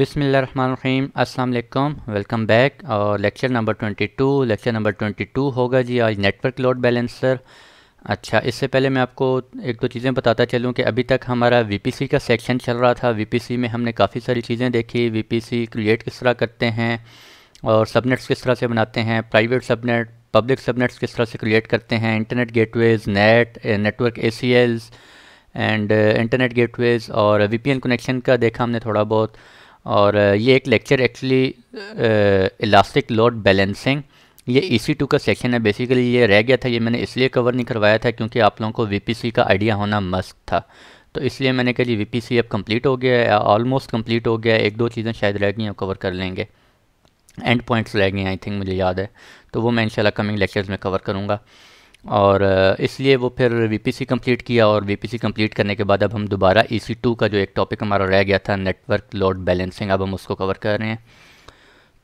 बिसमीम अस्सलाम welcome back और लेक्चर नंबर 22 लेक्चर नंबर 22 होगा जी आज नेटवर्क लोड बैलेंसर अच्छा इससे पहले मैं आपको एक दो चीज़ें बताता चलूँ कि अभी तक हमारा वीपीसी का सेक्शन चल रहा था वीपीसी में हमने काफ़ी सारी चीज़ें देखी वीपीसी क्रिएट किस तरह करते हैं और सबनेट्स किस तरह से बनाते हैं प्राइवेट सबनेट पब्लिक सबनेट्स किस तरह से क्रिएट करते हैं internet gateways net network A and internet gateways और वी कनेक्शन का देखा हमने थोड़ा बहुत और ये एक lecture actually elastic load balancing ये ई सी टू का सेक्शन है बेसिकली ये रह गया था ये मैंने इसलिए कवर नहीं करवाया था क्योंकि आप लोगों को वी पी सी का आइडिया होना मस्त था तो इसलिए मैंने कहा जी वी पी सी अब कंप्लीट हो गया है ऑलमोस्ट कंप्लीट हो गया है एक दो चीज़ें शायद रह गई हैं कवर कर लेंगे एंड पॉइंट्स रह गए हैं आई थिंक मुझे याद है तो वो मैं इंशाल्लाह कमिंग लेक्चर्स में कवर करूँगा और इसलिए वो फिर वीपीसी कंप्लीट किया और वीपीसी कंप्लीट करने के बाद अब हम दोबारा टू e का जो एक टॉपिक हमारा रह गया था नेटवर्क लोड बैलेंसिंग अब हम उसको कवर कर रहे हैं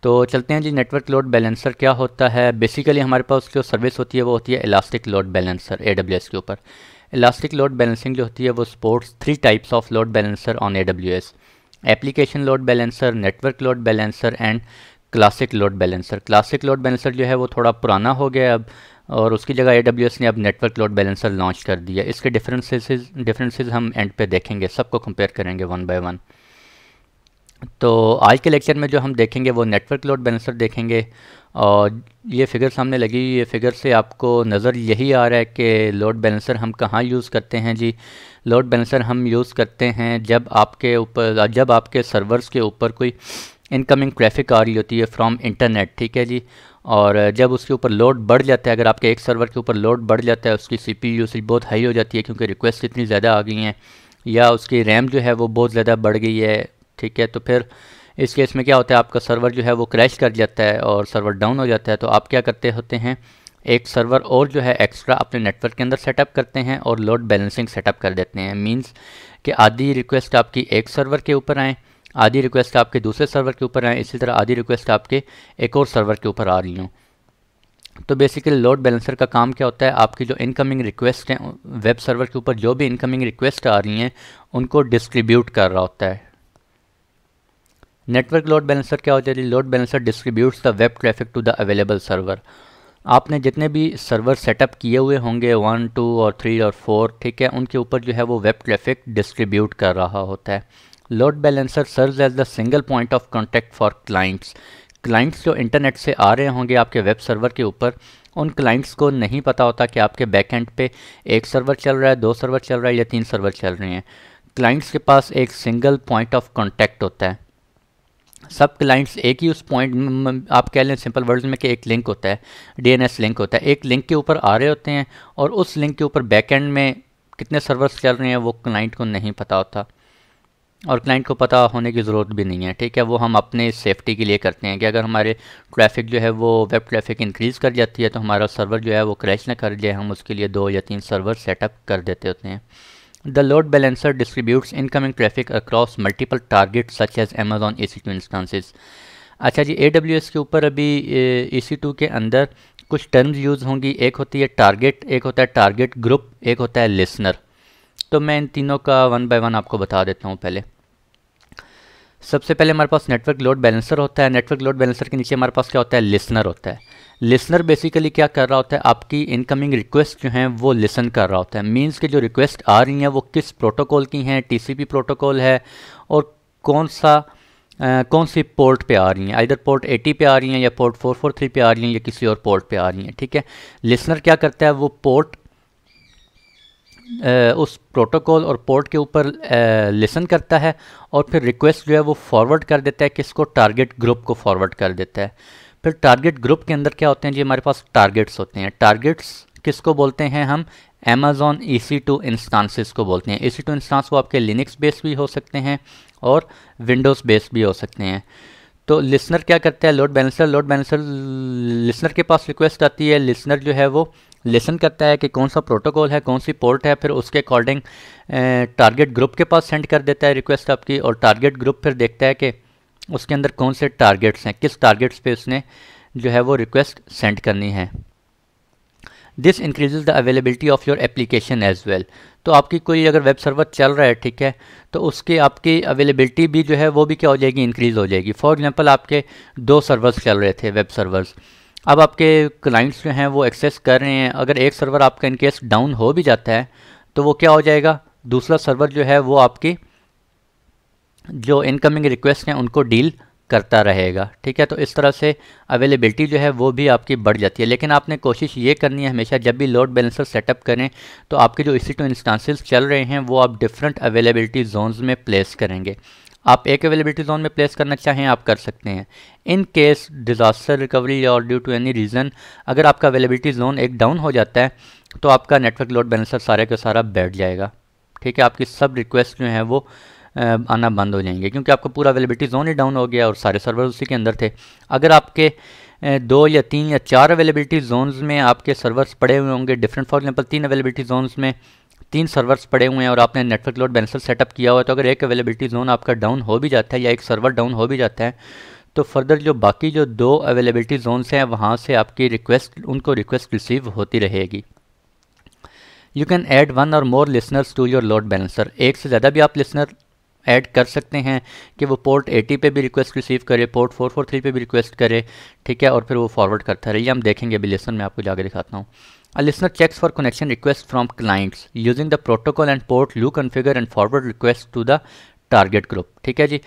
तो चलते हैं जी नेटवर्क लोड बैलेंसर क्या होता है बेसिकली हमारे पास उसकी सर्विस होती है वो होती है इलास्टिक लोड बैलेंसर ए के ऊपर इलास्टिक लोड बैलेंसिंग जो होती है वो supports three types of load balancer on A W S application load balancer network load balancer and classic load balancer classic load balancer जो है वो थोड़ा पुराना हो गया अब और उसकी जगह ए ने अब नेटवर्क लोड बैलेंसर लॉन्च कर दिया इसके डिफरेंसेस डिफरेंसेस हम एंड पे देखेंगे सबको कंपेयर करेंगे वन बाय वन तो आज के लेक्चर में जो हम देखेंगे वो नेटवर्क लोड बैलेंसर देखेंगे और ये फिगर सामने लगी ये फिगर से आपको नज़र यही आ रहा है कि लोड बैलेंसर हम कहाँ यूज़ करते हैं जी लोड बैलेंसर हम यूज़ करते हैं जब आपके ऊपर जब आपके सर्वर्स के ऊपर कोई इनकमिंग ट्रैफिक आ रही होती है फ्रॉम इंटरनेट ठीक है जी और जब उसके ऊपर लोड बढ़ जाता है अगर आपके एक सर्वर के ऊपर लोड बढ़ जाता है उसकी सी पी यूसेज बहुत हाई हो जाती है क्योंकि रिक्वेस्ट इतनी ज़्यादा आ गई हैं या उसकी रैम जो है वो बहुत ज़्यादा बढ़ गई है ठीक है तो फिर इस केस में क्या होता है आपका सर्वर जो है वो क्रैश कर जाता है और सर्वर डाउन हो जाता है तो आप क्या करते होते हैं एक सर्वर और जो है एक्स्ट्रा अपने नेटवर्क के अंदर सेटअप करते हैं और लोड बैलेंसिंग सेटअप कर देते हैं मींस कि आधी रिक्वेस्ट आपकी एक सर्वर के ऊपर आएँ आधी रिक्वेस्ट आपके दूसरे सर्वर के ऊपर आए इसी तरह आधी रिक्वेस्ट आपके एक और सर्वर के ऊपर आ रही हूँ तो बेसिकली लोड बैलेंसर का काम क्या होता है आपकी जो इनकमिंग रिक्वेस्ट हैं वेब सर्वर के ऊपर जो भी इनकमिंग रिक्वेस्ट आ रही हैं उनको डिस्ट्रीब्यूट कर रहा होता है नेटवर्क लोड बैलेंसर क्या होता है load balancer distributes the web traffic to the available server आपने जितने भी सर्वर सेटअप किए हुए होंगे वन टू और थ्री और फोर ठीक है उनके ऊपर जो है वो वेब ट्रैफिक डिस्ट्रीब्यूट कर रहा होता है load balancer serve as the single point of contact for clients clients जो इंटरनेट से आ रहे होंगे आपके वेब सर्वर के ऊपर उन क्लाइंट्स को नहीं पता होता कि आपके बैकएंड पे एक सर्वर चल रहा है दो सर्वर चल रहा है या तीन सर्वर चल रहे हैं क्लाइंट्स के पास एक सिंगल पॉइंट ऑफ कॉन्टैक्ट होता है सब क्लाइंट्स एक ही उस पॉइंट आप कह लें सिंपल वर्ड्स में कि एक लिंक होता है डीएनएस लिंक होता है एक लिंक के ऊपर आ रहे होते हैं और उस लिंक के ऊपर बैकएंड में कितने सर्वर्स चल रहे हैं वो क्लाइंट को नहीं पता होता और क्लाइंट को पता होने की ज़रूरत भी नहीं है ठीक है वो हम अपने सेफ्टी के लिए करते हैं कि अगर हमारे ट्रैफिक जो है वो वेब ट्रैफिक इंक्रीज़ कर जाती है तो हमारा सर्वर जो है वो क्रैश ना कर जाए हम उसके लिए दो या तीन सर्वर सेटअप कर देते होते हैं the load balancer distributes incoming traffic across multiple target such as Amazon E C two अच्छा जी ए डब्ल्यू एस के ऊपर अभी ए सी e टू के अंदर कुछ टर्म्स यूज़ होंगी एक होती है टारगेट एक होता है टारगेट ग्रुप एक होता है लिसनर तो मैं इन तीनों का वन बाय वन आपको बता देता हूँ पहले सबसे पहले हमारे पास नेटवर्क लोड बैलेंसर होता है नेटवर्क लोड बैलेंसर के नीचे हमारे पास क्या होता है लिसनर होता है लिसनर बेसिकली क्या कर रहा होता है आपकी इनकमिंग रिक्वेस्ट जो हैं वो लिसन कर रहा होता है मींस के जो रिक्वेस्ट आ रही हैं वो किस प्रोटोकॉल की हैं टीसीपी प्रोटोकॉल है और कौन सा आ, कौन सी पोर्ट पे आ रही हैं इधर पोर्ट 80 पे आ रही हैं या पोर्ट 443 पे आ रही हैं या किसी और पोर्ट पे आ रही हैं ठीक है लिसनर क्या करता है वो पोर्ट उस प्रोटोकॉल और पोर्ट के ऊपर लिसन करता है और फिर रिक्वेस्ट जो है वो फॉरवर्ड कर देता है किसको टारगेट ग्रुप को फॉरवर्ड कर देता है फिर टारगेट ग्रुप के अंदर क्या होते हैं जी हमारे पास टारगेट्स होते हैं टारगेट्स किसको बोलते हैं हम Amazon ई सी टू को बोलते हैं EC2 सी टू इंस्टांस वो आपके Linux बेस भी हो सकते हैं और विंडोज़ बेस भी हो सकते हैं तो लिसनर क्या करता है load balancer load balancer listener के पास रिक्वेस्ट आती है लिसनर जो है वो लेसन करता है कि कौन सा प्रोटोकॉल है कौन सी पोर्ट है फिर उसके अकॉर्डिंग टारगेट ग्रुप के पास सेंड कर देता है रिक्वेस्ट आपकी और टारगेट ग्रुप फिर देखता है कि उसके अंदर कौन से टारगेट्स हैं किस टारगेट्स पे उसने जो है वो रिक्वेस्ट सेंड करनी है this increases the availability of your application as well तो आपकी कोई अगर वेब सर्वर चल रहा है ठीक है तो उसकी आपकी अवेलेबिलिटी भी जो है वो भी क्या हो जाएगी इंक्रीज़ हो जाएगी फॉर एग्ज़ाम्पल आपके दो सर्वर्स चल रहे थे वेब सर्वर्स अब आपके क्लाइंट्स जो हैं वो एक्सेस कर रहे हैं अगर एक सर्वर आपका इनकेस डाउन हो भी जाता है तो वो क्या हो जाएगा दूसरा सर्वर जो है वो आपकी जो इनकमिंग रिक्वेस्ट हैं उनको डील करता रहेगा ठीक है तो इस तरह से अवेलेबिलिटी जो है वो भी आपकी बढ़ जाती है लेकिन आपने कोशिश ये करनी है हमेशा जब भी लोड बैलेंसर सेटअप करें तो आपके जो इसी टू इंस्टांसिस चल रहे हैं वो आप डिफरेंट अवेलेबिलिटी जोन्स में प्लेस करेंगे आप एक अवेलेबिलिटी जोन में प्लेस करना चाहें आप कर सकते हैं इन केस डिज़ास्टर रिकवरी और ड्यू टू एनी रीज़न अगर आपका अवेलेबिलिटी जोन एक डाउन हो जाता है तो आपका नेटवर्क लोड बैलेंसर सारे का सारा बैठ जाएगा ठीक है आपकी सब रिक्वेस्ट जो है वो आना बंद हो जाएंगे क्योंकि आपका पूरा अवेलेबिलिटी जोन ही डाउन हो गया और सारे सर्वर उसी के अंदर थे अगर आपके दो या तीन या चार अवेलेबिलिटी जोन्स में आपके सर्वर्स पड़े हुए होंगे डिफरेंट फॉर एग्जाम्पल तीन अवेलेबिलिटी जोन्स में तीन सर्वर्स पड़े हुए हैं और आपने नेटवर्क लोड बैलेंसर सेटअप किया हुआ है तो अगर एक अवेलेबिलिटी जोन आपका डाउन हो भी जाता है या एक सर्वर डाउन हो भी जाता है तो फर्दर जो बाकी जो दो अवेलेबिलिटी जोन्स हैं वहाँ से आपकी रिक्वेस्ट उनको रिक्वेस्ट रिसीव होती रहेगी यू कैन ऐड वन और more listeners to your load balancer एक से ज़्यादा भी आप लिसनर ऐड कर सकते हैं कि वो पोर्ट 80 पे भी रिक्वेस्ट रिसीव करे पोर्ट 443 पे भी रिक्वेस्ट करे ठीक है और फिर वो फॉरवर्ड करता रहे ये हम देखेंगे अभी लेसन में आपको जाकर दिखाता हूँ A listener for connection request requests clients using the protocol and port लू you configure and forward request to the target group ठीक है जी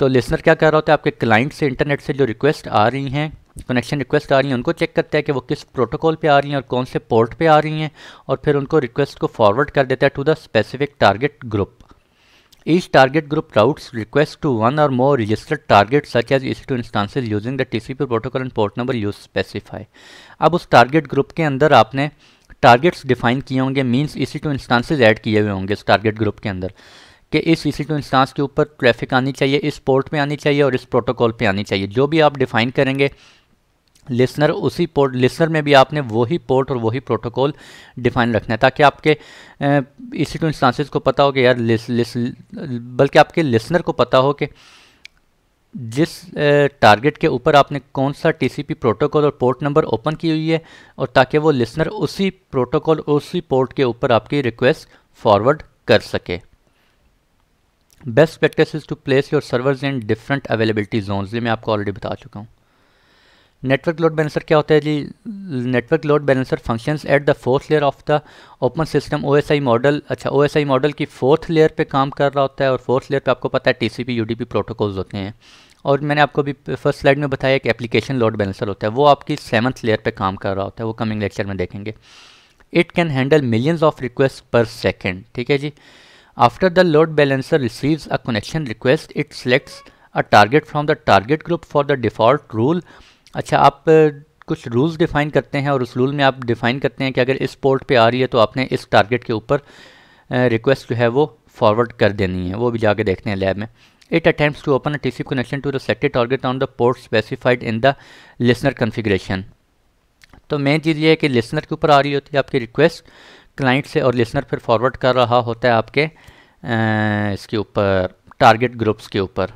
तो लिसनर क्या कर रहा होता है आपके क्लाइंट से इंटरनेट से जो रिक्वेस्ट आ रही हैं कनेक्शन रिक्वेस्ट आ रही हैं उनको चेक करता है कि वो किस प्रोटोकॉल पे आ रही हैं और कौन से पोर्ट पे आ रही हैं और फिर उनको रिक्वेस्ट को फॉरवर्ड कर देता है to the specific target group Each target group routes requests to one or more registered targets such as EC2 instances using the TCP protocol and port number you specify. अब उस target group के अंदर आपने targets define किए होंगे means EC2 instances add किए हुए होंगे उस target group के अंदर कि इस EC2 instance के ऊपर traffic आनी चाहिए इस port पे आनी चाहिए और इस protocol पे आनी चाहिए जो भी आप define करेंगे लिसनर उसी पोर्ट लिसनर में भी आपने वही पोर्ट और वही प्रोटोकॉल डिफाइन रखना है ताकि आपके इसी टू इंस्टांसिस को पता हो कि यार लिस, लिस, बल्कि आपके लिसनर को पता हो कि जिस टारगेट के ऊपर आपने कौन सा टीसीपी प्रोटोकॉल और पोर्ट नंबर ओपन की हुई है और ताकि वो लिसनर उसी प्रोटोकॉल उसी पोर्ट के ऊपर आपकी रिक्वेस्ट फॉरवर्ड कर सके best practice to place your servers in different availability zone ये मैं आपको ऑलरेडी बता चुका हूँ नेटवर्क लोड बैलेंसर क्या होता है जी network load balancer functions at the fourth layer of the open system OSI model अच्छा ओएसआई मॉडल की फोर्थ लेयर पे काम कर रहा होता है और फोर्थ लेयर पे आपको पता है टीसीपी यूडीपी प्रोटोकॉल्स होते हैं और मैंने आपको भी फर्स्ट स्लाइड में बताया कि एप्लीकेशन लोड बैलेंसर होता है वो आपकी सेवन्थ लेयर पर काम कर रहा होता है वो कमिंग लेक्चर में देखेंगे it can handle millions of request per second ठीक है जी after the load balancer receives a connection request it selects a target from the target group for the default rule अच्छा आप कुछ रूल्स डिफ़ाइन करते हैं और उस रूल में आप डिफ़ाइन करते हैं कि अगर इस पोर्ट पे आ रही है तो आपने इस टारगेट के ऊपर रिक्वेस्ट जो है वो फॉरवर्ड कर देनी है वो भी जाके देखते हैं लैब में it attempts to open T C connection to the selected target on the port specified in the listener configuration तो मेन चीज़ ये है कि लिसनर के ऊपर आ रही होती है आपकी रिक्वेस्ट क्लाइंट से और लिसनर फिर फॉरवर्ड कर रहा होता है आपके इसके ऊपर टारगेट ग्रुप्स के ऊपर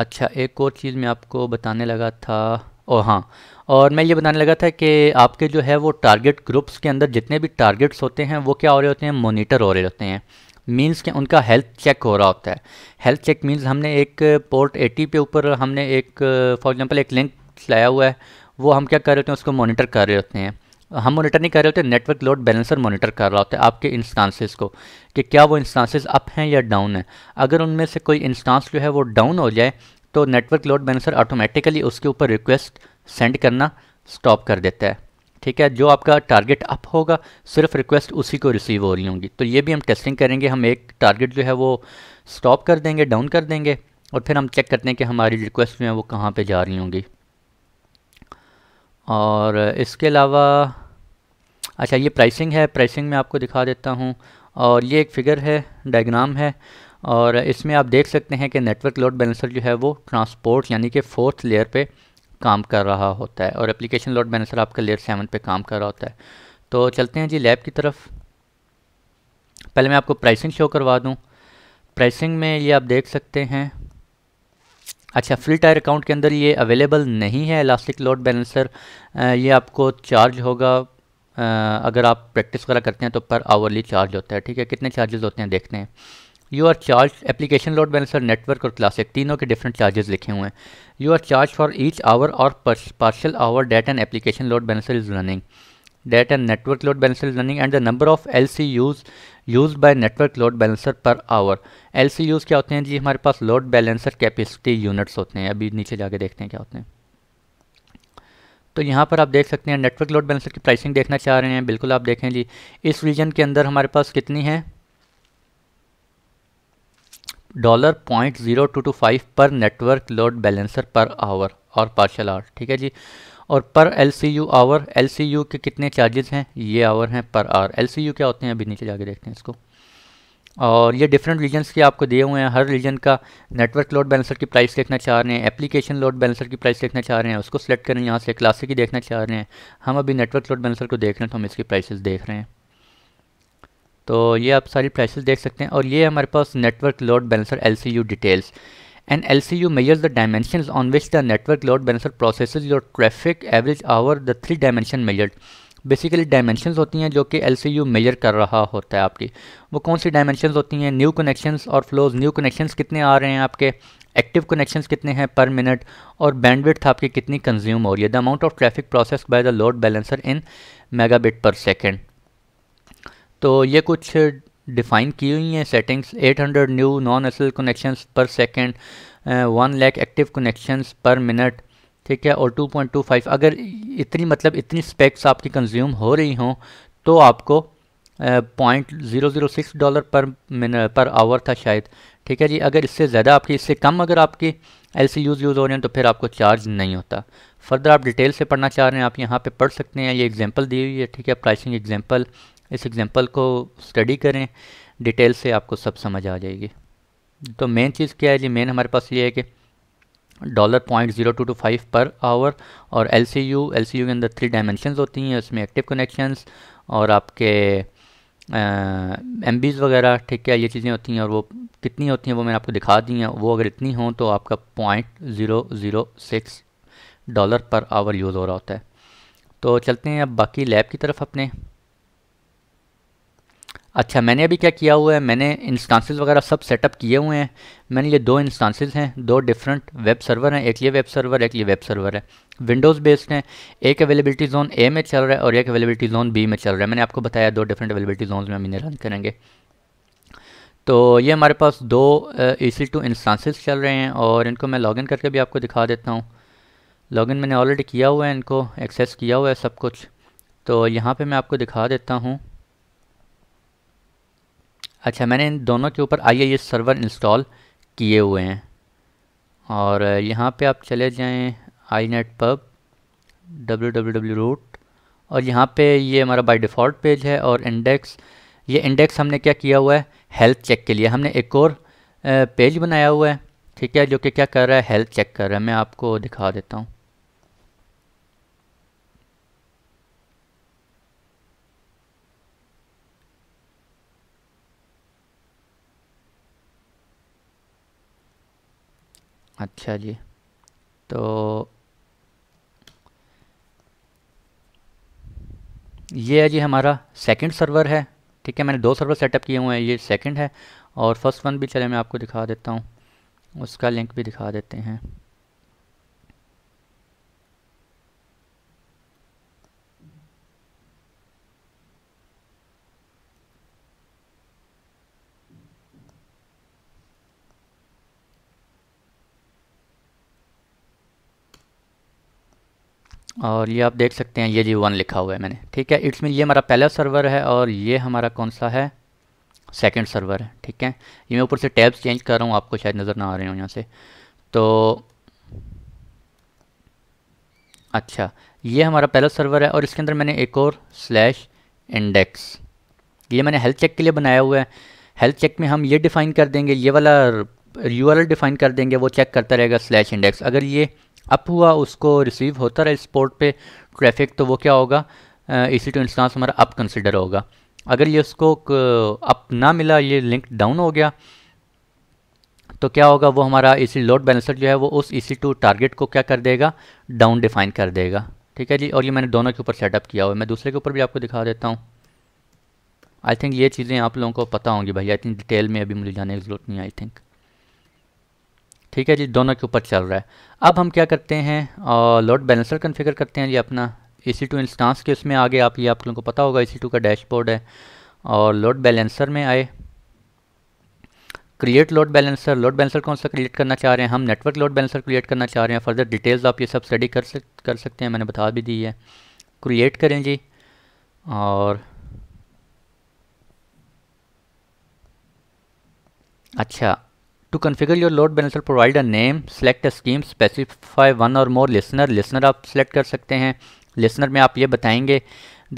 अच्छा एक और चीज़ मैं आपको बताने लगा था ओ हाँ और मैं ये बताने लगा था कि आपके जो है वो टारगेट ग्रुप्स के अंदर जितने भी टारगेट्स होते हैं वो क्या हो रहे होते हैं मोनीटर हो रहे होते हैं मीन्स के उनका हेल्थ चेक हो रहा होता है हेल्थ चेक मीन्स हमने एक पोर्ट एटी पे ऊपर हमने एक फॉर एग्जांपल एक लिंक लाया हुआ है वो हम क्या कर रहे होते हैं उसको मोनिटर कर रहे होते हैं हम मॉनिटर नहीं कर रहे होते नेटवर्क लोड बैलेंसर मॉनिटर कर रहा होता है आपके इंस्टांसिस को कि क्या वो इंस्टांसिस अप हैं या डाउन हैं अगर उनमें से कोई इंस्टांस जो है वो डाउन हो जाए तो नेटवर्क लोड बैलेंसर ऑटोमेटिकली उसके ऊपर रिक्वेस्ट सेंड करना स्टॉप कर देता है ठीक है जो आपका टारगेट अप होगा सिर्फ रिक्वेस्ट उसी को रिसीव हो रही होंगी तो ये भी हम टेस्टिंग करेंगे हम एक टारगेट जो है वो स्टॉप कर देंगे डाउन कर देंगे और फिर हम चेक करते हैं कि हमारी रिक्वेस्ट जो है वो कहाँ पर जा रही होंगी और इसके अलावा अच्छा ये प्राइसिंग है प्राइसिंग में आपको दिखा देता हूँ और ये एक फिगर है डायग्राम है और इसमें आप देख सकते हैं कि नेटवर्क लोड बैलेंसर जो है वो ट्रांसपोर्ट यानी कि फोर्थ लेयर पे काम कर रहा होता है और एप्लीकेशन लोड बैलेंसर आपका लेयर सेवन पे काम कर रहा होता है तो चलते हैं जी लैब की तरफ पहले मैं आपको प्राइसिंग शो करवा दूँ प्राइसिंग में ये आप देख सकते हैं अच्छा फ्री टायर अकाउंट के अंदर ये अवेलेबल नहीं है इलास्टिक लोड बैलेंसर ये आपको चार्ज होगा अगर आप प्रैक्टिस वगैरह करते हैं तो पर आवरली चार्ज होता है ठीक है कितने चार्जेस होते हैं देखते हैं you are charge application load balancer network और क्लासिक तीनों के डिफरेंट चार्जेस लिखे हुए हैं you are charge for each hour और partial hour that and application load balancer is running that and network load balancer is running and the number of L C Us used by network load balancer per hour L क्या होते हैं जी हमारे पास load balancer capacity units होते हैं अभी नीचे जाके देखते हैं क्या होते हैं तो यहाँ पर आप देख सकते हैं नेटवर्क लोड बैलेंसर की प्राइसिंग देखना चाह रहे हैं बिल्कुल आप देखें जी इस रीजन के अंदर हमारे पास कितनी है dollar point zero two two five per network load balancer per hour और पार्शल आवर ठीक है जी और per L C U hour L C U के कितने चार्जेस हैं ये आवर हैं पर आवर एल सी यू क्या होते हैं अभी नीचे जाके देखते हैं इसको और ये डिफरेंट रीजन्स के आपको दिए हुए हैं हर रीजन का नेटवर्क लोड बैलेंसर की प्राइस देखना चाह रहे हैं एप्लीकेशन लोड बैलेंसर की प्राइस देखना चाह रहे हैं उसको सेलेक्ट करें यहाँ से क्लासिक ही देखना चाह रहे हैं हम अभी नेटवर्क लोड बैलेंसर को देख रहे हैं तो हम इसकी प्राइसेस देख रहे हैं तो ये आप सारी प्राइसेस देख सकते हैं और ये हमारे पास network load balancer L details An LCU measures the dimensions on which the network load balancer processes your traffic average hour the three dimension measured basically dimension होती हैं जो कि एल सी यू मेजर कर रहा होता है आपकी वो कौन सी डायमेंशन होती हैं न्यू कनेक्शंस और फ्लोज न्यू कनेक्शन कितने आ रहे हैं आपके एक्टिव कनेक्शन कितने हैं पर मिनट और बैंडविड्थ आपकी कितनी कंज्यूम हो रही है the amount of traffic process by the load balancer in megabit per second तो ये कुछ डिफाइन की हुई हैं settings 800 new non SSL connections per second one lakh active connections per minute ठीक है और 2.25 अगर इतनी मतलब इतनी स्पेक्स आपकी कंज्यूम हो रही हों तो आपको point zero zero six dollar per minute per hour था शायद ठीक है जी अगर इससे ज़्यादा आपकी इससे कम अगर आपकी एल सी यूज़ यूज़ हो रहे हैं तो फिर आपको चार्ज नहीं होता फर्दर आप डिटेल से पढ़ना चाह रहे हैं आप यहाँ पे पढ़ सकते हैं ये एग्जांपल दी हुई है ठीक है प्राइसिंग एग्जांपल इस एग्जांपल को स्टडी करें डिटेल से आपको सब समझ आ जाएगी तो मेन चीज़ क्या है जी मेन हमारे पास ये है कि dollar point zero two two five per hour और L C U L C U के अंदर थ्री डायमेंशन होती हैं उसमें एक्टिव कनेक्शंस और आपके एम वगैरह ठीक है ये चीज़ें होती हैं और वो कितनी होती हैं वो मैंने आपको दिखा दी हैं वो अगर इतनी हों तो आपका point zero zero six dollar per hour use हो रहा होता है तो चलते हैं अब बाकी लैब की तरफ अपने अच्छा मैंने अभी क्या किया हुआ है मैंने इंस्टांसिस वगैरह सब सेटअप किए हुए हैं मैंने ये दो इंस्टांसिस हैं दो डिफरेंट वेब सर्वर हैं एक ये वेब सर्वर एक ये वेब सर्वर है विंडोज़ बेस्ड हैं एक अवेलेबिलिटी जोन ए में चल रहा है और एक अवेलेबिलिटी जोन बी में चल रहा है मैंने आपको बताया दो डिफरेंट अवेलेबिलिटी जोन में हम इन्हें रन करेंगे तो ये हमारे पास दो ई सी टू इंस्टांसिस चल रहे हैं और इनको मैं लॉगिन करके भी आपको दिखा देता हूँ लॉगिन मैंने ऑलरेडी किया हुआ है इनको एक्सेस किया हुआ है सब कुछ तो यहाँ पे मैं आपको दिखा देता हूँ अच्छा मैंने इन दोनों के ऊपर आई सर्वर इंस्टॉल किए हुए हैं और यहाँ पे आप चले जाएं inetpub W W W root और यहाँ पे ये हमारा बाय डिफ़ॉल्ट पेज है और इंडेक्स ये इंडेक्स हमने क्या किया हुआ है हेल्थ चेक के लिए हमने एक और पेज बनाया हुआ है ठीक है जो कि क्या कर रहा है हेल्थ चेक कर रहा है मैं आपको दिखा देता हूँ अच्छा जी तो ये है जी हमारा सेकंड सर्वर है ठीक है मैंने दो सर्वर सेटअप किए हुए हैं ये सेकंड है और फर्स्ट वन भी चले मैं आपको दिखा देता हूँ उसका लिंक भी दिखा देते हैं और ये आप देख सकते हैं ये जी वन लिखा हुआ है मैंने ठीक है इट्स में ये हमारा पहला सर्वर है और ये हमारा कौन सा है सेकंड सर्वर है ठीक है ये मैं ऊपर से टैब्स चेंज कर रहा हूँ आपको शायद नज़र ना आ रहे हो यहाँ से तो अच्छा ये हमारा पहला सर्वर है और इसके अंदर मैंने एक और स्लैश इंडेक्स ये मैंने हेल्थ चेक के लिए बनाया हुआ है हेल्थ चेक में हम ये डिफ़ाइन कर देंगे ये वाला यू डिफ़ाइन कर देंगे वो चेक करता रहेगा स्लैश इंडेक्स अगर ये अप हुआ उसको रिसीव होता रहा इस पोर्ट पे ट्रैफिक तो वो क्या होगा सी टू इंस्टांस हमारा अप कंसिडर होगा अगर ये उसको अप ना मिला ये लिंक डाउन हो गया तो क्या होगा वो हमारा ए सी लोड बैलेंसर जो है वो उस ई सी टू टारगेट को क्या कर देगा डाउन डिफाइन कर देगा ठीक है जी और ये मैंने दोनों के ऊपर सेटअप किया हुआ है मैं दूसरे के ऊपर भी आपको दिखा देता हूँ आई थिंक ये चीज़ें आप लोगों को पता होंगी भाई आई थिंक डिटेल में अभी मुझे जाने की ज़रूरत नहीं आई थिंक ठीक है जी दोनों के ऊपर चल रहा है अब हम क्या करते हैं और लोड बैलेंसर कन्फिगर करते हैं जी अपना ए सी टू इंस्टांस के उसमें आगे आप ये आप लोगों को पता होगा ए सी टू का डैशबोर्ड है और लोड बैलेंसर में आए create load balancer load balancer कौन सा क्रिएट करना चाह रहे हैं हम नेटवर्क लोड बैलेंसर क्रिएट करना चाह रहे हैं फर्दर डिटेल्स आप ये सब स्टडी कर सक कर सकते हैं मैंने बता भी दी है क्रिएट करें जी और अच्छा To configure your load balancer, provide a name, select a scheme, specify one or more listener. Listener आप select कर सकते हैं listener में आप ये बताएंगे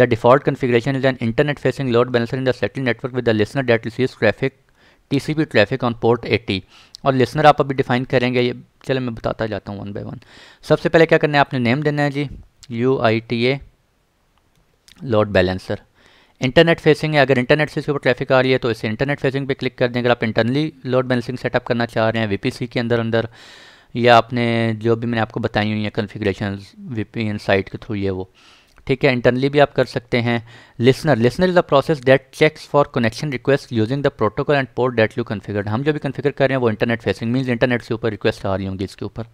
The default configuration is an internet facing load balancer in the satellite network with the listener that receives traffic TCP traffic on port 80 और listener आप अभी define करेंगे ये चलो मैं बताता जाता हूँ वन बाय वन सबसे पहले क्या करना है आपने नेम देना है जी U I T A load balancer internet facing है अगर इंटरनेट से इसके ऊपर ट्रैफिक आ रही है तो इसे इंटरनेट फेसिंग पे क्लिक कर दें अगर आप इंटरनली लोड बैलेंसिंग सेटअप करना चाह रहे हैं वीपीसी के अंदर अंदर या आपने जो भी मैंने आपको बताई हुई है कन्फिग्रेशन वीपीएन साइट के थ्रू ये वो ठीक है इंटरनली भी आप कर सकते हैं listener listener is the process that checks for connection request using the protocol and port that you configured हम जो भी कन्फिगर कर रहे हैं वो इंटरनेट फेसिंग मीन्स इंटरनेट से ऊपर रिक्वेस्ट आ रही होंगी इसके ऊपर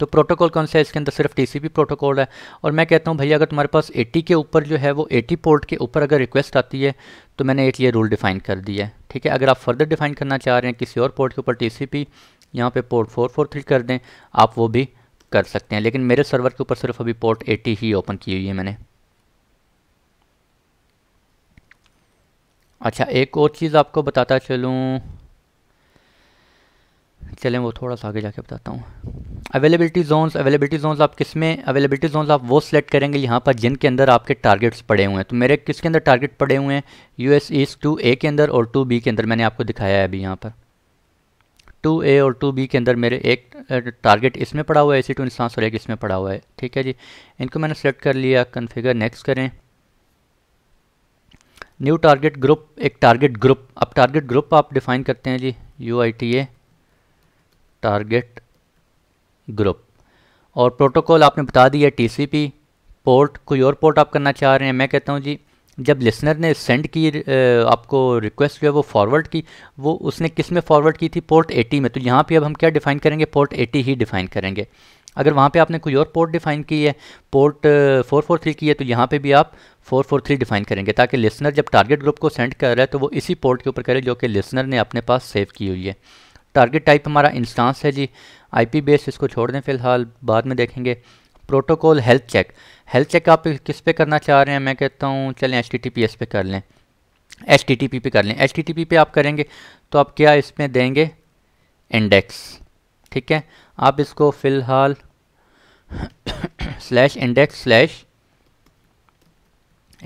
तो प्रोटोकॉल कौन सा है इसके अंदर सिर्फ टीसीपी प्रोटोकॉल है और मैं कहता हूँ भैया अगर तुम्हारे पास 80 के ऊपर जो है वो 80 पोर्ट के ऊपर अगर रिक्वेस्ट आती है तो मैंने एक ये रूल डिफाइन कर दिया है ठीक है अगर आप फर्दर डिफाइन करना चाह रहे हैं किसी और पोर्ट के ऊपर टी सी पी यहाँ पर पोर्ट फोर फोर थ्री कर दें आप वो भी कर सकते हैं लेकिन मेरे सर्वर के ऊपर सिर्फ अभी पोर्ट एटी ही ओपन की हुई है मैंने अच्छा एक और चीज़ आपको बताता चलूँ चलें वो थोड़ा सा आगे जाके बताता हूँ अवेलेबिलिटी जोन्स अवेलेबिलिटी जोन्स आप किस में अवेलेबिलिटी जोन्स आप वो सिलेक्ट करेंगे यहाँ पर जिनके अंदर आपके टारगेट्स पड़े हुए हैं तो मेरे किसके अंदर टारगेट पड़े हुए हैं U S east two A के अंदर और टू बी के अंदर मैंने आपको दिखाया है अभी यहाँ पर टू ए और टू बी के अंदर मेरे एक टारगेट इसमें पड़ा हुआ है इसी टू इंसान और एक इसमें पड़ा हुआ है ठीक है जी इनको मैंने सेलेक्ट कर लिया कन्फिगर नेक्स्ट करें न्यू टारगेट ग्रुप एक टारगेट ग्रुप अब टारगेट ग्रुप आप डिफाइन करते हैं जी U I T A target group और प्रोटोकॉल आपने बता दिया टीसीपी पोर्ट कोई और पोर्ट आप करना चाह रहे हैं मैं कहता हूँ जी जब लिसनर ने सेंड की आपको रिक्वेस्ट जो है वो फॉरवर्ड की वो उसने किस में फॉरवर्ड की थी पोर्ट 80 में तो यहाँ पे अब हम क्या डिफ़ाइन करेंगे पोर्ट 80 ही डिफ़ाइन करेंगे अगर वहाँ पे आपने कोई और पोर्ट डिफ़ाइन की है पोर्ट 443 की है तो यहाँ पे भी आप 443 डिफ़ाइन करेंगे ताकि लिसनर जब टारगेट ग्रुप को सेंड कर रहा है तो वो इसी पोर्ट के ऊपर करे जो कि लिसनर ने अपने पास सेव की हुई है टारगेट टाइप हमारा इंस्टांस है जी आईपी बेस इसको छोड़ दें फिलहाल बाद में देखेंगे protocol health check health check आप किस पे करना चाह रहे हैं मैं कहता हूँ चलें एच पे कर लें एच पे कर लें एच पे आप करेंगे तो आप क्या इसमें देंगे इंडेक्स ठीक है आप इसको फ़िलहाल slash index slash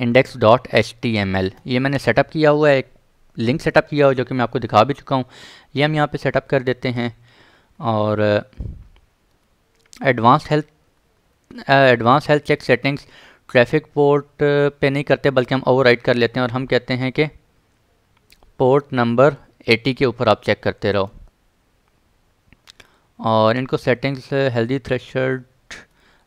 index dot H T M L ये मैंने सेटअप किया हुआ है एक लिंक सेटअप किया हुआ जो कि मैं आपको दिखा भी चुका हूँ ये हम यहाँ पे सेटअप कर देते हैं और advance health advance health check settings traffic port पे नहीं करते बल्कि हम ओवरराइड कर लेते हैं और हम कहते हैं कि पोर्ट नंबर 80 के ऊपर आप चेक करते रहो और इनको सेटिंग्स हेल्दी थ्रेशर्ड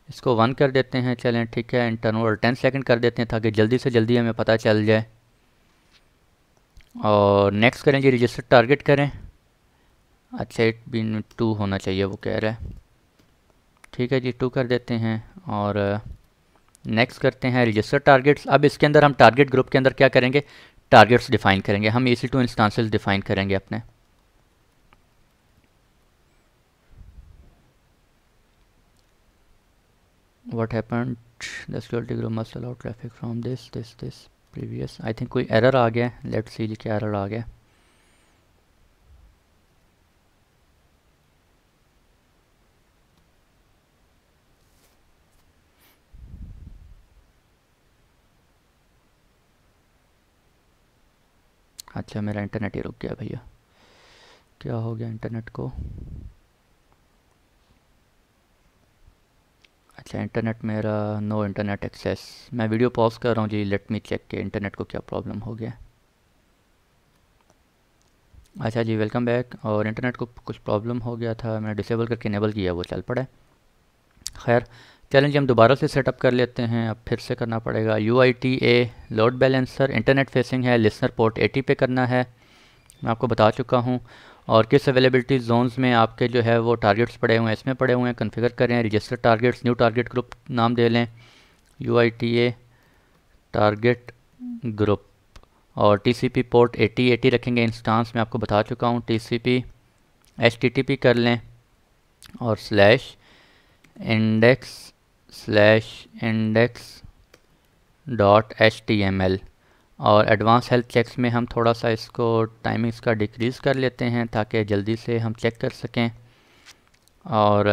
इसको वन कर देते हैं चलें ठीक है इंटरनल टेन सेकंड कर देते हैं ताकि जल्दी से जल्दी हमें पता चल जाए और नेक्स्ट करें जी रजिस्टर टारगेट करें अच्छा इट बिन टू होना चाहिए वो कह रहा है ठीक है जी टू कर देते हैं और नेक्स्ट uh, करते हैं रजिस्टर टारगेट्स अब इसके अंदर हम टारगेट ग्रुप के अंदर क्या करेंगे टारगेट्स डिफाइन करेंगे हम E C two instances define करेंगे अपने वट हैपनिटी group must allow traffic from this this this previous I think कोई एरर आ गया लेट्स सी जी क्या एरर आ गया अच्छा मेरा इंटरनेट ही रुक गया भैया क्या हो गया इंटरनेट को अच्छा इंटरनेट मेरा नो इंटरनेट एक्सेस मैं वीडियो पॉज कर रहा हूँ जी लेट मी चेक के इंटरनेट को क्या प्रॉब्लम हो गया अच्छा जी वेलकम बैक और इंटरनेट को कुछ प्रॉब्लम हो गया था मैंने डिसेबल करके इनेबल किया वो चल पड़े खैर चैलेंज हम दोबारा से सेटअप कर लेते हैं अब फिर से करना पड़ेगा U I T A load balancer internet facing है लिसनर पोर्ट 80 पे करना है मैं आपको बता चुका हूँ और किस अवेलेबिलिटी जोन्स में आपके जो है वो टारगेट्स पड़े हुए हैं इसमें पड़े हुए हैं कन्फिगर करें register targets new target group नाम दे लें U I T A target group और T C P port eighty eighty रखेंगे इंस्टांस में आपको बता चुका हूँ T C P H T T P कर लें और slash index slash index dot H T M L और एडवांस हेल्थ चेक्स में हम थोड़ा सा इसको टाइमिंग्स का डिक्रीज़ कर लेते हैं ताकि जल्दी से हम चेक कर सकें और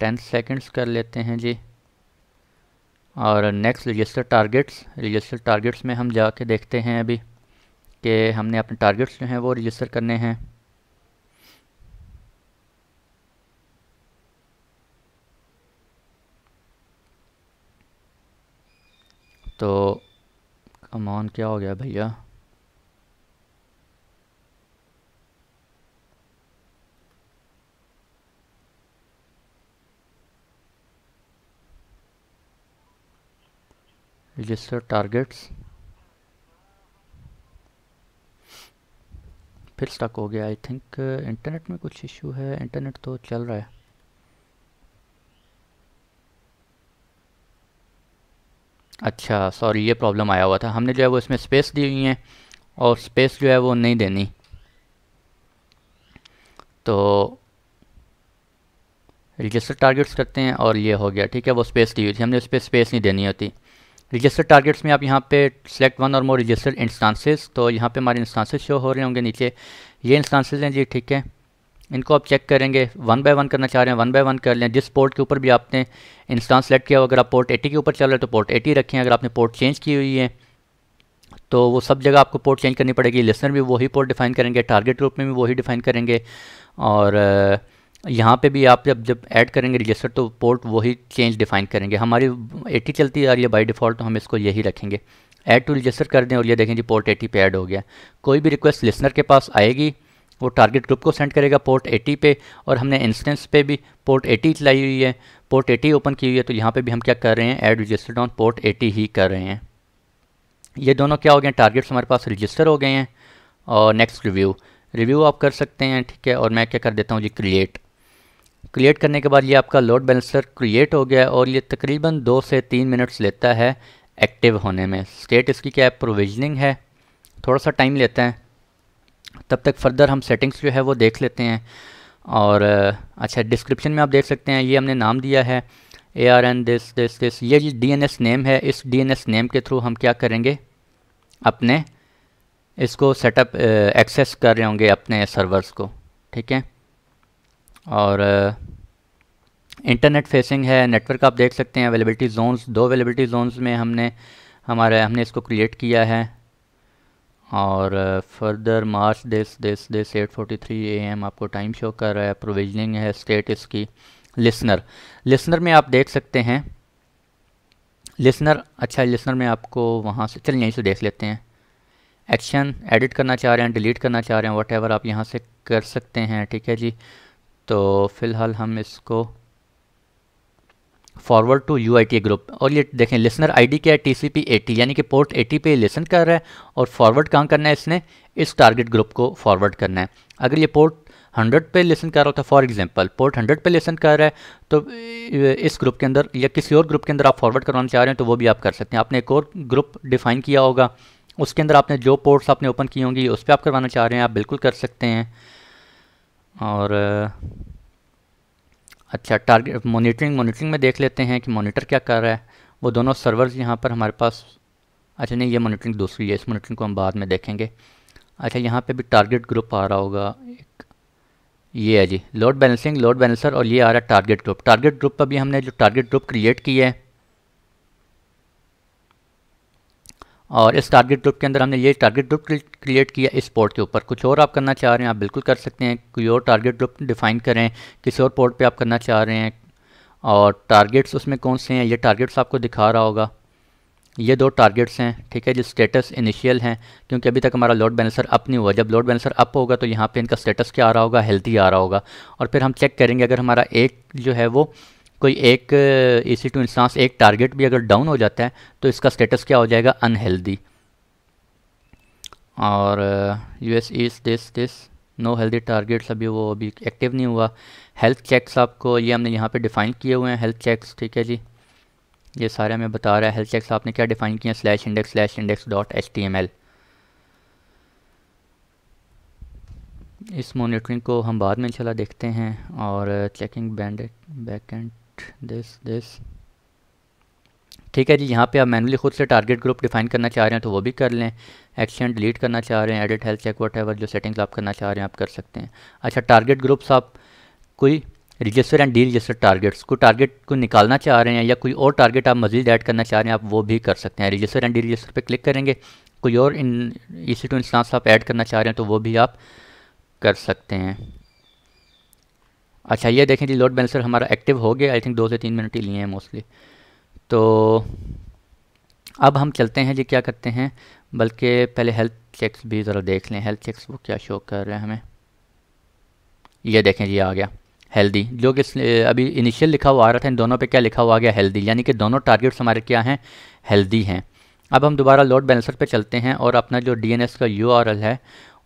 टेन uh, सेकंड्स कर लेते हैं जी और next register targets register targets में हम जाके देखते हैं अभी कि हमने अपने टारगेट्स जो हैं वो रजिस्टर करने हैं तो कमॉन क्या हो गया भैया रजिस्टर टारगेट्स फिर स्टक हो गया आई थिंक इंटरनेट में कुछ इशू है इंटरनेट तो चल रहा है अच्छा सॉरी ये प्रॉब्लम आया हुआ था हमने जो है वो इसमें स्पेस दी हुई है और स्पेस जो है वो नहीं देनी तो रजिस्टर टारगेट्स करते हैं और ये हो गया ठीक है वो स्पेस दी हुई थी हमने उस पर स्पेस नहीं देनी होती रजिस्टर टारगेट्स में आप यहाँ पे सेलेक्ट वन और मोर रजिस्टर्ड इंस्टांसेस तो यहाँ पे हमारे इंस्टांसेस शो हो रहे होंगे नीचे ये इंस्टांसेस हैं जी ठीक है इनको आप चेक करेंगे वन बाय वन करना चाह रहे हैं वन बाय वन कर लें जिस पोर्ट के ऊपर भी आपने इंस्टान सेलेक्ट किया हो अगर आप पोर्ट एटी के ऊपर चल रहे हैं तो पोर्ट एटी रखें अगर आपने पोर्ट चेंज की हुई है तो वो सब जगह आपको पोर्ट चेंज करनी पड़ेगी लिसनर भी वही पोर्ट डिफाइन करेंगे टारगेट ग्रुप में भी वही डिफाइन करेंगे और यहाँ पे भी आप जब जब ऐड करेंगे रजिस्टर तो पोर्ट वही चेंज डिफाइन करेंगे हमारी एटी चलती आ रही है बाई डिफ़ॉल्ट तो हम इसको यही रखेंगे ऐड टू रजिस्टर कर दें और ये देखें जी पोर्ट एटी पे ऐड हो गया कोई भी रिक्वेस्ट लिसनर के पास आएगी वो टारगेट ग्रुप को सेंड करेगा पोर्ट 80 पे और हमने इंस्टेंस पे भी पोर्ट 80 लाई हुई है पोर्ट 80 ओपन की हुई है तो यहाँ पे भी हम क्या कर रहे हैं ऐड रजिस्टर्ड ऑन पोर्ट 80 ही कर रहे हैं ये दोनों क्या हो गए टारगेट्स हमारे पास रजिस्टर हो गए हैं और नेक्स्ट रिव्यू रिव्यू आप कर सकते हैं ठीक है और मैं क्या कर देता हूँ जी क्रिएट क्रिएट करने के बाद ये आपका लोड बैलेंसर क्रिएट हो गया और ये तकरीबन दो से तीन मिनट्स लेता है एक्टिव होने में स्टेट इसकी क्या है प्रोविजनिंग है थोड़ा सा टाइम लेता है तब तक फर्दर हम सेटिंग्स जो है वो देख लेते हैं और अच्छा डिस्क्रिप्शन में आप देख सकते हैं ये हमने नाम दिया है A R N this this this ये डी एन एस नेम है इस डी एन एस नेम के थ्रू हम क्या करेंगे अपने इसको सेटअप एक्सेस कर रहे होंगे अपने सर्वर्स को ठीक है और इंटरनेट फेसिंग है नेटवर्क आप देख सकते हैं अवेलेबिलिटी जोन्स दो अवेलेबिलिटी जोन्स में हमने हमारे हमने इसको क्रिएट किया है और further March this this this eight forty three A M आपको टाइम शो कर रहा है प्रोविजनिंग है स्टेट इसकी लिसनर लिसनर में आप देख सकते हैं लिसनर अच्छा लिसनर में आपको वहाँ से चल यहीं से देख लेते हैं एक्शन एडिट करना चाह रहे हैं डिलीट करना चाह रहे हैं वट आप यहाँ से कर सकते हैं ठीक है जी तो फ़िलहाल हम इसको फॉरवर्ड टू यू ग्रुप और ये देखें लिसनर आईडी क्या है टी सी पी एटी यानी कि पोर्ट एटी पे लिसन कर रहा है और फॉरवर्ड कहाँ करना है इसने इस टारगेट ग्रुप को फॉरवर्ड करना है अगर ये पोर्ट हंड्रेड पे लिसन कर रहा होता है फॉर एग्जांपल पोर्ट हंड्रेड पे लिसन कर रहा है तो इस ग्रुप के अंदर या किसी और ग्रुप के अंदर आप फॉरवर्ड करवाना चाह रहे हैं तो वो भी आप कर सकते हैं आपने एक और ग्रुप डिफाइन किया होगा उसके अंदर आपने जो पोर्ट्स आपने ओपन की होंगी उस पर आप करवाना चाह रहे हैं आप बिल्कुल कर सकते हैं और अच्छा टारगेट मोनीटरिंग मोनीटरिंग में देख लेते हैं कि मोनीटर क्या कर रहा है वो दोनों सर्वर्स यहाँ पर हमारे पास अच्छा नहीं ये मोनीटरिंग दूसरी है इस मोनीटरिंग को हम बाद में देखेंगे अच्छा यहाँ पे भी टारगेट ग्रुप आ रहा होगा एक ये है जी लोड बैलेंसिंग लोड बैलेंसर और ये आ रहा है टारगेट ग्रुप टारगेट ग्रुप पर भी हमने जो टारगेट ग्रुप क्रिएट किया है और इस टारगेट ग्रुप के अंदर हमने ये टारगेट ग्रुप क्रिएट किया इस पोर्ट के ऊपर कुछ और आप करना चाह रहे हैं आप बिल्कुल कर सकते हैं कोई और टारगेट ग्रुप डिफाइन करें किसी और पोर्ट पे आप करना चाह रहे हैं और टारगेट्स उसमें कौन से हैं ये टारगेट्स आपको दिखा रहा होगा ये दो टारगेट्स हैं ठीक है जो स्टेटस इनिशियल हैं क्योंकि अभी तक हमारा लोड बैलेंसर अप नहीं हुआ जब लोड बैलेंसर अप होगा तो यहाँ पे इनका स्टेटस क्या आ रहा होगा हेल्थी आ रहा होगा और फिर हम चेक करेंगे अगर हमारा एक जो है वो कोई एक ई सी टू इंस्टांस एक टारगेट भी अगर डाउन हो जाता है तो इसका स्टेटस क्या हो जाएगा अनहेल्दी और U S east this this no healthy targets अभी वो अभी एक्टिव नहीं हुआ हेल्थ चेक्स आपको ये हमने यहाँ पे डिफ़ाइन किए हुए हैं हेल्थ चेक्स ठीक है जी ये सारे हमें बता रहा है हेल्थ चेक्स आपने क्या डिफ़ाइन किया slash index slash index dot H T M L इस मोनिटरिंग को हम बाद में चला देखते हैं और checking band back and this this ठीक है जी यहाँ पे आप मैनुअली खुद से टारगेट ग्रुप डिफाइन करना चाह रहे हैं तो वो भी कर लें एक्शन डिलीट करना चाह रहे हैं एडिट हेल्थ चेक वट जो सेटिंग्स आप करना चाह रहे हैं आप कर सकते हैं अच्छा टारगेट ग्रुप्स आप कोई register and deregister targets को टारगेट को निकालना चाह रहे हैं या कोई और टारगेट आप मजीद ऐड करना चाह रहे हैं आप वो भी कर सकते हैं रजिस्टर एंड डी रजिस्टर पर क्लिक करेंगे कोई और इन ई सी टू इंस्टांस आप ऐड करना चाह रहे हैं तो वो भी आप कर सकते हैं अच्छा ये देखें जी लोड बैलेंसर हमारा एक्टिव हो गया आई थिंक दो से तीन मिनट ही लिए हैं मोस्टली तो अब हम चलते हैं जी क्या करते हैं बल्कि पहले हेल्थ चेक्स भी ज़रा देख लें हेल्थ चेक्स वो क्या शो कर रहे हैं हमें ये देखें जी आ गया हेल्दी जो कि अभी इनिशियल लिखा हुआ आ रहा था इन दोनों पे क्या लिखा हुआ आ गया हेल्दी यानी कि दोनों टारगेट्स हमारे क्या हैं हेल्दी हैं अब हम दोबारा लोड बैलेंसर पे चलते हैं और अपना जो डीएनएस का यूआरएल है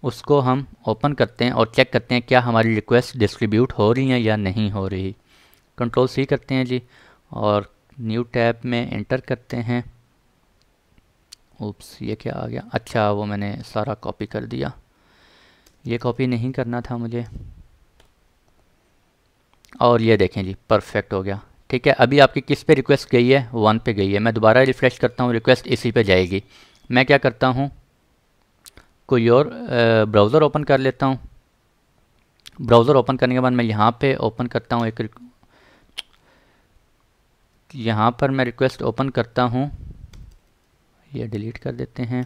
उसको हम ओपन करते हैं और चेक करते हैं क्या हमारी रिक्वेस्ट डिस्ट्रीब्यूट हो रही हैं या नहीं हो रही कंट्रोल सी करते हैं जी और न्यू टैब में एंटर करते हैं ओप्स ये क्या आ गया अच्छा वो मैंने सारा कॉपी कर दिया ये कॉपी नहीं करना था मुझे और ये देखें जी परफेक्ट हो गया ठीक है अभी आपकी किस पे रिक्वेस्ट गई है वन पे गई है मैं दोबारा रिफ़्रेश करता हूँ रिक्वेस्ट इसी पे जाएगी मैं क्या करता हूँ कोई और ब्राउज़र ओपन कर लेता हूँ ब्राउज़र ओपन करने के बाद मैं यहाँ पे ओपन करता हूँ एक यहाँ पर मैं रिक्वेस्ट ओपन करता हूँ ये डिलीट कर देते हैं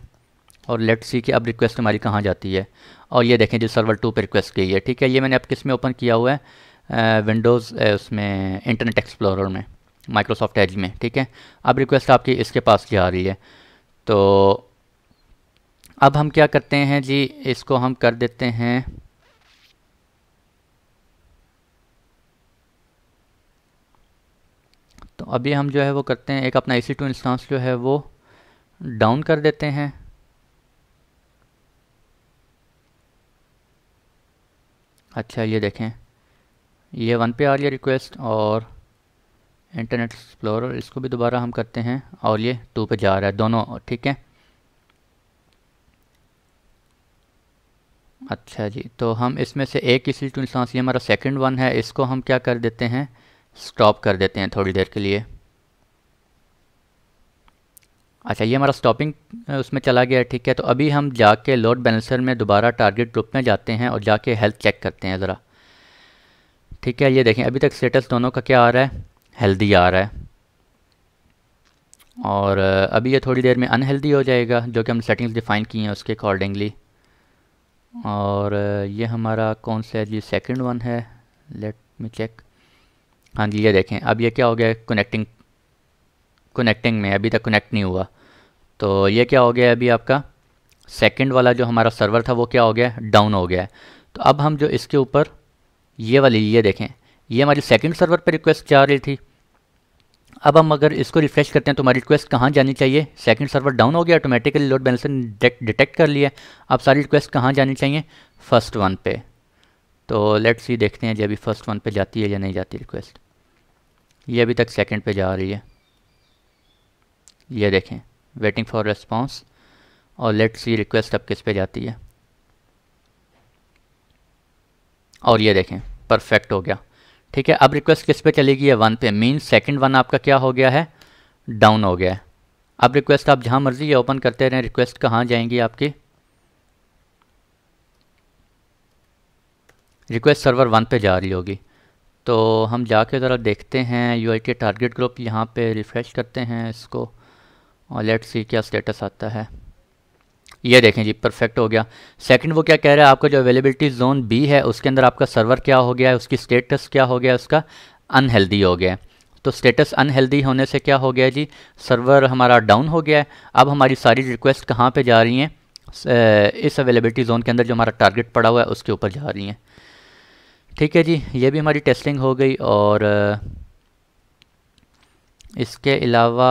और लेट सी कि अब रिक्वेस्ट हमारी कहाँ जाती है और ये देखें जो सर्वर टू पे रिक्वेस्ट गई है ठीक है ये मैंने अब किस में ओपन किया हुआ है विंडोज़ उसमें इंटरनेट एक्सप्लोरर में माइक्रोसॉफ्ट एज में ठीक है अब रिक्वेस्ट आपकी इसके पास जा रही है तो अब हम क्या करते हैं जी इसको हम कर देते हैं तो अभी हम जो है वो करते हैं एक अपना ए टू इंस्टांस जो है वो डाउन कर देते हैं अच्छा ये देखें ये वन पे आ रही है रिक्वेस्ट और इंटरनेट एक्सप्लोरर इसको भी दोबारा हम करते हैं और ये टू पे जा रहा है दोनों ठीक है अच्छा जी तो हम इसमें से एक इसी टू इंस्टांस ये हमारा सेकंड वन है इसको हम क्या कर देते हैं स्टॉप कर देते हैं थोड़ी देर के लिए अच्छा ये हमारा स्टॉपिंग उसमें चला गया ठीक है तो अभी हम जाके लोड बैलेंसर में दोबारा टारगेट ग्रुप में जाते हैं और जाके हेल्थ चेक करते हैं ज़रा ठीक है ये देखें अभी तक स्टेटस दोनों का क्या आ रहा है हेल्दी आ रहा है और अभी ये थोड़ी देर में अनहेल्दी हो जाएगा जो कि हम सेटिंग्स डिफ़ाइन की हैं उसके अकॉर्डिंगली और ये हमारा कौन सा जी सेकंड वन है लेट मी चेक हाँ जी ये देखें अब ये क्या हो गया कनेक्टिंग कनेक्टिंग में अभी तक कनेक्ट नहीं हुआ तो ये क्या हो गया अभी आपका सेकंड वाला जो हमारा सर्वर था वो क्या हो गया डाउन हो गया है तो अब हम जो इसके ऊपर ये वाली ये देखें ये हमारी सेकंड सर्वर पर रिक्वेस्ट जा रही थी अब हम अगर इसको रिफ्रेश करते हैं तो हमारी रिक्वेस्ट कहाँ जानी चाहिए सेकंड सर्वर डाउन हो गया ऑटोमेटिकली लोड बैलेंसर डिटेक्ट कर लिया अब सारी रिक्वेस्ट कहाँ जानी चाहिए फर्स्ट वन पे तो लेट्स ही देखते हैं जी अभी फर्स्ट वन पे जाती है या नहीं जाती रिक्वेस्ट ये अभी तक सेकेंड पे जा रही है ये देखें वेटिंग फॉर रेस्पॉन्स और लेट्स सी रिक्वेस्ट अब किस पे जाती है और ये देखें परफेक्ट हो गया ठीक है अब रिक्वेस्ट किस पे चलेगी है वन पे मीन सेकंड वन आपका क्या हो गया है डाउन हो गया है अब रिक्वेस्ट आप जहाँ मर्जी ये ओपन करते रहें रिक्वेस्ट कहाँ जाएंगी आपकी रिक्वेस्ट सर्वर वन पे जा रही होगी तो हम जाके ज़रा देखते हैं यू के टारगेट ग्रुप यहाँ पे रिफ़्रेश करते हैं इसको और लेट्स सी क्या स्टेटस आता है ये देखें जी परफेक्ट हो गया सेकंड वो क्या कह रहा है आपका जो अवेलेबिलिटी जोन बी है उसके अंदर आपका सर्वर क्या हो गया है उसकी स्टेटस क्या हो गया उसका अनहेल्दी हो गया है तो स्टेटस अनहेल्दी होने से क्या हो गया जी सर्वर हमारा डाउन हो गया है अब हमारी सारी रिक्वेस्ट कहाँ पर जा रही हैं इस अवेलेबिलिटी जोन के अंदर जो हमारा टारगेट पड़ा हुआ है उसके ऊपर जा रही हैं ठीक है जी ये भी हमारी टेस्टिंग हो गई और इसके अलावा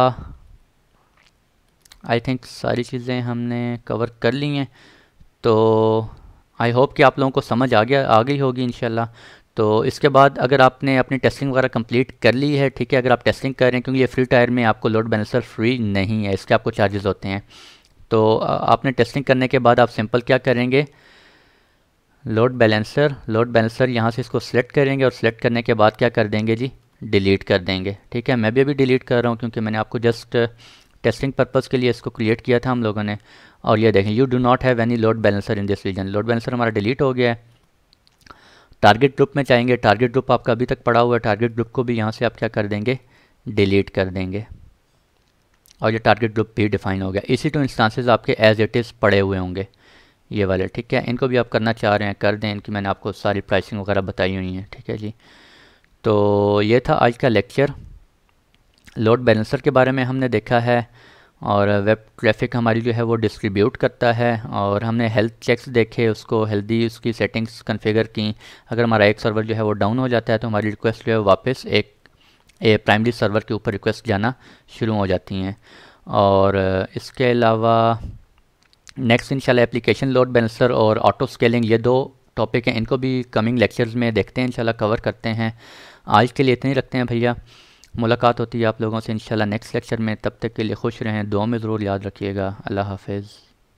आई थिंक सारी चीज़ें हमने कवर कर ली हैं तो आई होप कि आप लोगों को समझ आ गया आ गई होगी इन तो इसके बाद अगर आपने अपनी टेस्टिंग वगैरह कंप्लीट कर ली है ठीक है अगर आप टेस्टिंग कर रहे हैं क्योंकि ये फ्री टायर में आपको लोड बैलेंसर फ्री नहीं है इसके आपको चार्जेस होते हैं तो आपने टेस्टिंग करने के बाद आप सिंपल क्या करेंगे लोड बैलेंसर लोड बैलेंसर यहाँ से इसको सिलेक्ट करेंगे और सिलेक्ट करने के बाद क्या कर देंगे जी डिलीट कर देंगे ठीक है मैं भी अभी डिलीट कर रहा हूँ क्योंकि मैंने आपको जस्ट टेस्टिंग पर्पज़ के लिए इसको क्रिएट किया था हम लोगों ने और ये देखें you do not have any load balancer in this region load balancer हमारा डिलीट हो गया है टारगेट ग्रुप में चाहेंगे टारगेट ग्रुप आपका अभी तक पड़ा हुआ है टारगेट ग्रुप को भी यहाँ से आप क्या कर देंगे डिलीट कर देंगे और ये टारगेट ग्रुप भी डिफाइन हो गया इसी टू तो इंस्टांसेस आपके एज इट इज़ पड़े हुए होंगे ये वाले ठीक है इनको भी आप करना चाह रहे हैं कर दें इनकी मैंने आपको सारी प्राइसिंग वगैरह बताई हुई है ठीक है जी तो ये था आज का लेक्चर लोड बैलेंसर के बारे में हमने देखा है और वेब ट्रैफिक हमारी जो है वो डिस्ट्रीब्यूट करता है और हमने हेल्थ चेक्स देखे उसको हेल्दी उसकी सेटिंग्स कन्फिगर की अगर हमारा एक सर्वर जो है वो डाउन हो जाता है तो हमारी रिक्वेस्ट जो है वापस एक ए प्राइमरी सर्वर के ऊपर रिक्वेस्ट जाना शुरू हो जाती हैं और इसके अलावा नेक्स्ट इंशाल्लाह एप्लीकेशन लोड बैलेंसर और ऑटो स्केलिंग ये दो टॉपिक हैं इनको भी कमिंग लेक्चर्स में देखते हैं इंशाल्लाह कवर करते हैं आज के लिए इतने ही रखते हैं भैया मुलाकात होती है आप लोगों से इंशाल्लाह नेक्स्ट लेक्चर में तब तक के लिए खुश रहें दुआ में ज़रूर याद रखिएगा अल्लाह हाफिज़